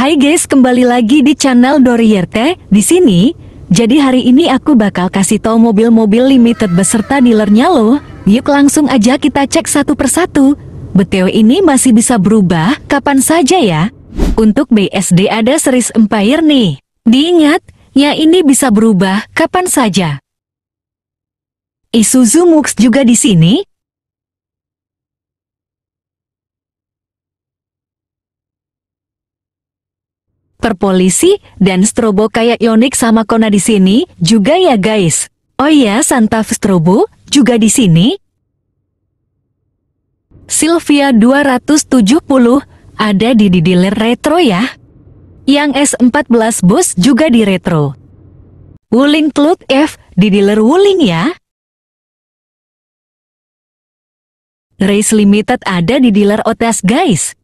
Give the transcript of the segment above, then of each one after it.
Hai guys, kembali lagi di channel Dorierte. Di sini, jadi hari ini aku bakal kasih tahu mobil-mobil limited beserta dealernya loh. Yuk langsung aja kita cek satu persatu. BTW ini masih bisa berubah kapan saja ya. Untuk BSD ada series Empire nih. Diingat, ya ini bisa berubah kapan saja. Isuzu Mux juga di sini, perpolisi, dan strobo kayak Yonik sama Kona di sini juga ya guys. Oh iya, Santaf strobo juga di sini. Sylvia 270 ada di dealer retro ya. Yang S14 bus juga di retro. Wuling Cloud F di dealer Wuling ya. Race Limited ada di dealer Otas guys.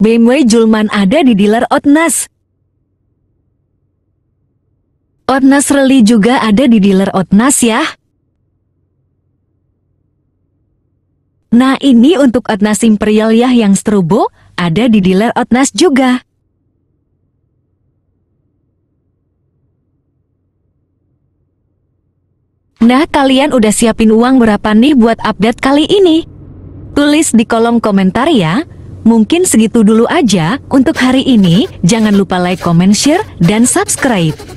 BMW Julman ada di dealer Otnas. Otnas Rally juga ada di dealer Otnas ya. Nah ini untuk Otnas Imperial ya yang strobo ada di dealer Otnas juga. Nah kalian udah siapin uang berapa nih buat update kali ini? Tulis di kolom komentar ya. Mungkin segitu dulu aja untuk hari ini. Jangan lupa like, comment, share, dan subscribe.